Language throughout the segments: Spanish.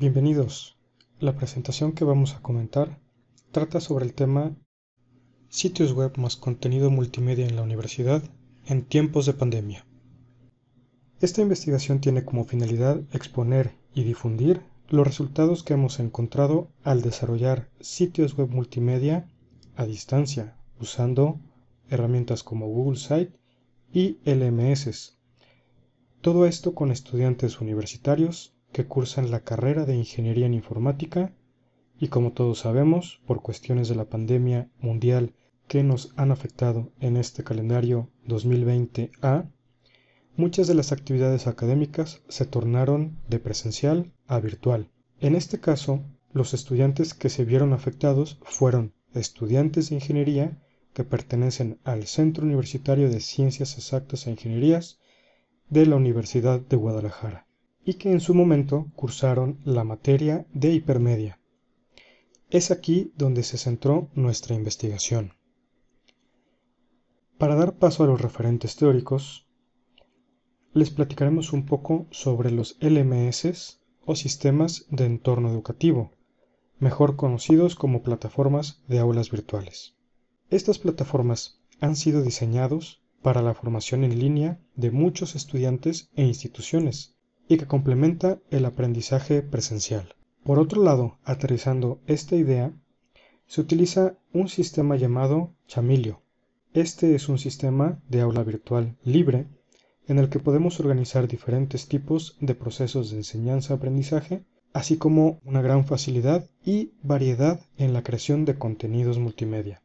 Bienvenidos. La presentación que vamos a comentar trata sobre el tema Sitios web más contenido multimedia en la universidad en tiempos de pandemia. Esta investigación tiene como finalidad exponer y difundir los resultados que hemos encontrado al desarrollar sitios web multimedia a distancia usando herramientas como Google Site y LMS. Todo esto con estudiantes universitarios que cursan la carrera de Ingeniería en Informática y como todos sabemos, por cuestiones de la pandemia mundial que nos han afectado en este calendario 2020A, muchas de las actividades académicas se tornaron de presencial a virtual. En este caso, los estudiantes que se vieron afectados fueron estudiantes de ingeniería que pertenecen al Centro Universitario de Ciencias Exactas e Ingenierías de la Universidad de Guadalajara y que en su momento cursaron la materia de hipermedia. Es aquí donde se centró nuestra investigación. Para dar paso a los referentes teóricos, les platicaremos un poco sobre los LMS o sistemas de entorno educativo, mejor conocidos como plataformas de aulas virtuales. Estas plataformas han sido diseñados para la formación en línea de muchos estudiantes e instituciones, y que complementa el aprendizaje presencial. Por otro lado, aterrizando esta idea, se utiliza un sistema llamado Chamilio. Este es un sistema de aula virtual libre en el que podemos organizar diferentes tipos de procesos de enseñanza-aprendizaje, así como una gran facilidad y variedad en la creación de contenidos multimedia.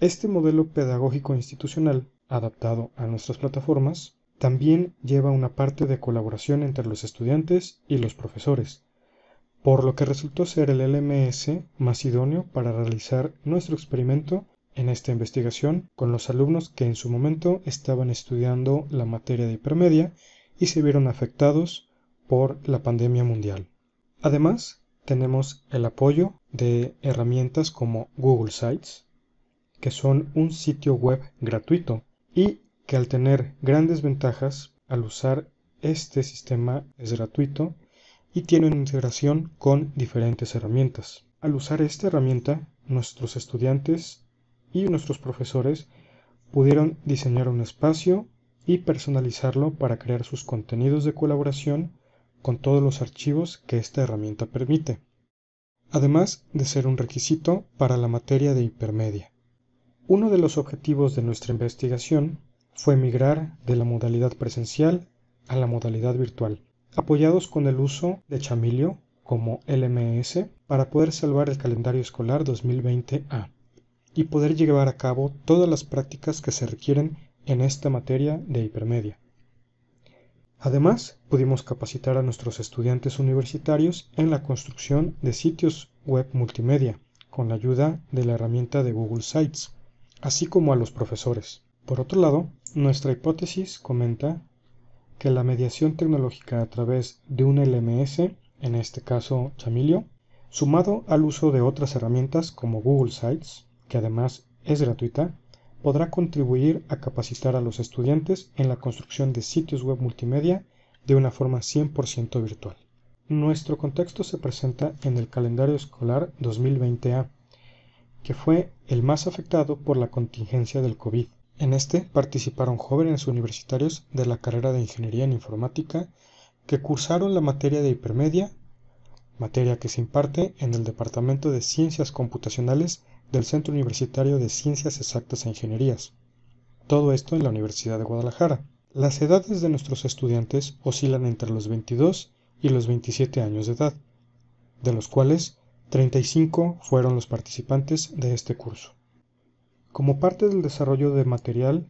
Este modelo pedagógico institucional, adaptado a nuestras plataformas, también lleva una parte de colaboración entre los estudiantes y los profesores, por lo que resultó ser el LMS más idóneo para realizar nuestro experimento en esta investigación con los alumnos que en su momento estaban estudiando la materia de hipermedia y se vieron afectados por la pandemia mundial. Además, tenemos el apoyo de herramientas como Google Sites, que son un sitio web gratuito, y que al tener grandes ventajas al usar este sistema es gratuito y tiene una integración con diferentes herramientas. Al usar esta herramienta, nuestros estudiantes y nuestros profesores pudieron diseñar un espacio y personalizarlo para crear sus contenidos de colaboración con todos los archivos que esta herramienta permite, además de ser un requisito para la materia de hipermedia. Uno de los objetivos de nuestra investigación fue migrar de la modalidad presencial a la modalidad virtual, apoyados con el uso de Chamilio como LMS para poder salvar el calendario escolar 2020A y poder llevar a cabo todas las prácticas que se requieren en esta materia de hipermedia. Además, pudimos capacitar a nuestros estudiantes universitarios en la construcción de sitios web multimedia con la ayuda de la herramienta de Google Sites, así como a los profesores. Por otro lado, nuestra hipótesis comenta que la mediación tecnológica a través de un LMS, en este caso Chamilio, sumado al uso de otras herramientas como Google Sites, que además es gratuita, podrá contribuir a capacitar a los estudiantes en la construcción de sitios web multimedia de una forma 100% virtual. Nuestro contexto se presenta en el calendario escolar 2020A, que fue el más afectado por la contingencia del COVID en este participaron jóvenes universitarios de la carrera de Ingeniería en Informática que cursaron la materia de hipermedia, materia que se imparte en el Departamento de Ciencias Computacionales del Centro Universitario de Ciencias Exactas e Ingenierías. Todo esto en la Universidad de Guadalajara. Las edades de nuestros estudiantes oscilan entre los 22 y los 27 años de edad, de los cuales 35 fueron los participantes de este curso. Como parte del desarrollo de material,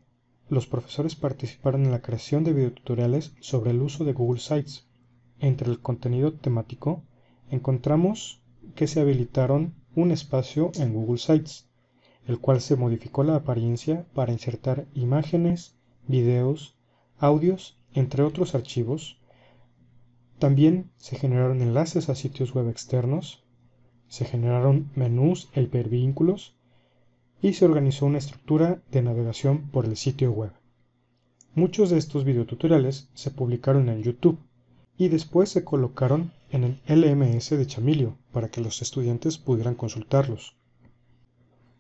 los profesores participaron en la creación de videotutoriales sobre el uso de Google Sites. Entre el contenido temático, encontramos que se habilitaron un espacio en Google Sites, el cual se modificó la apariencia para insertar imágenes, videos, audios, entre otros archivos. También se generaron enlaces a sitios web externos, se generaron menús e hipervínculos, y se organizó una estructura de navegación por el sitio web. Muchos de estos videotutoriales se publicaron en YouTube y después se colocaron en el LMS de Chamilio para que los estudiantes pudieran consultarlos.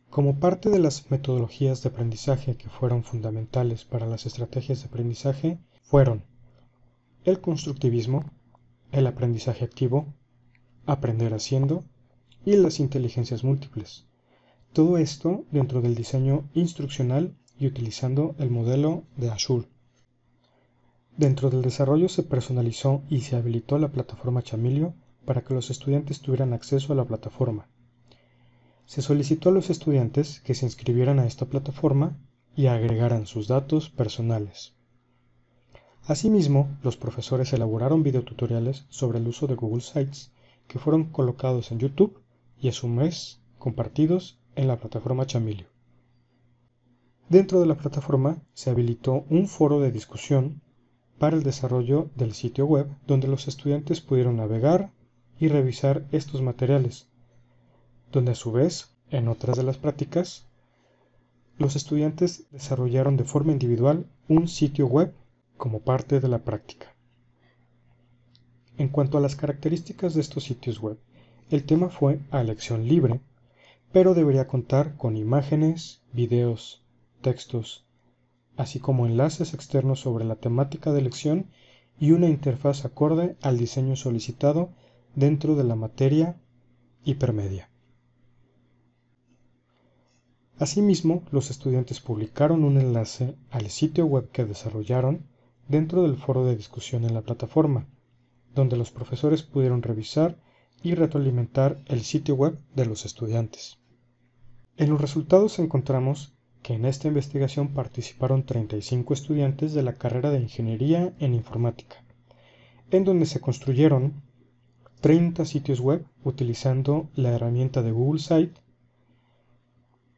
Como parte de las metodologías de aprendizaje que fueron fundamentales para las estrategias de aprendizaje fueron el constructivismo, el aprendizaje activo, aprender haciendo y las inteligencias múltiples. Todo esto dentro del diseño instruccional y utilizando el modelo de Azure. Dentro del desarrollo se personalizó y se habilitó la plataforma Chamilio para que los estudiantes tuvieran acceso a la plataforma. Se solicitó a los estudiantes que se inscribieran a esta plataforma y agregaran sus datos personales. Asimismo, los profesores elaboraron videotutoriales sobre el uso de Google Sites que fueron colocados en YouTube y a su vez compartidos en la plataforma Chamilio. Dentro de la plataforma se habilitó un foro de discusión para el desarrollo del sitio web donde los estudiantes pudieron navegar y revisar estos materiales, donde a su vez, en otras de las prácticas, los estudiantes desarrollaron de forma individual un sitio web como parte de la práctica. En cuanto a las características de estos sitios web, el tema fue a elección libre pero debería contar con imágenes, videos, textos, así como enlaces externos sobre la temática de lección y una interfaz acorde al diseño solicitado dentro de la materia hipermedia. Asimismo, los estudiantes publicaron un enlace al sitio web que desarrollaron dentro del foro de discusión en la plataforma, donde los profesores pudieron revisar y retroalimentar el sitio web de los estudiantes. En los resultados encontramos que en esta investigación participaron 35 estudiantes de la carrera de Ingeniería en Informática, en donde se construyeron 30 sitios web utilizando la herramienta de Google Site,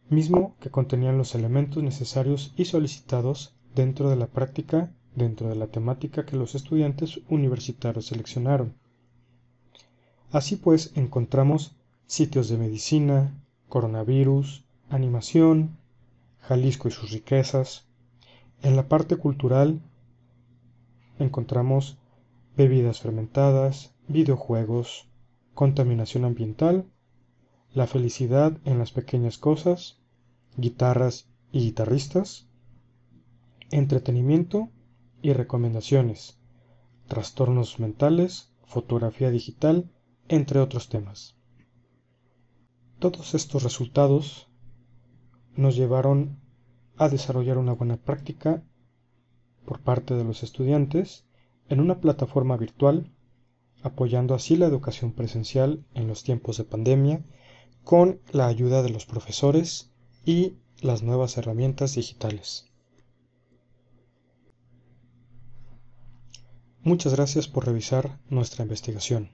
mismo que contenían los elementos necesarios y solicitados dentro de la práctica, dentro de la temática que los estudiantes universitarios seleccionaron. Así pues, encontramos sitios de medicina, coronavirus, animación, Jalisco y sus riquezas. En la parte cultural encontramos bebidas fermentadas, videojuegos, contaminación ambiental, la felicidad en las pequeñas cosas, guitarras y guitarristas, entretenimiento y recomendaciones, trastornos mentales, fotografía digital, entre otros temas. Todos estos resultados nos llevaron a desarrollar una buena práctica por parte de los estudiantes en una plataforma virtual, apoyando así la educación presencial en los tiempos de pandemia con la ayuda de los profesores y las nuevas herramientas digitales. Muchas gracias por revisar nuestra investigación.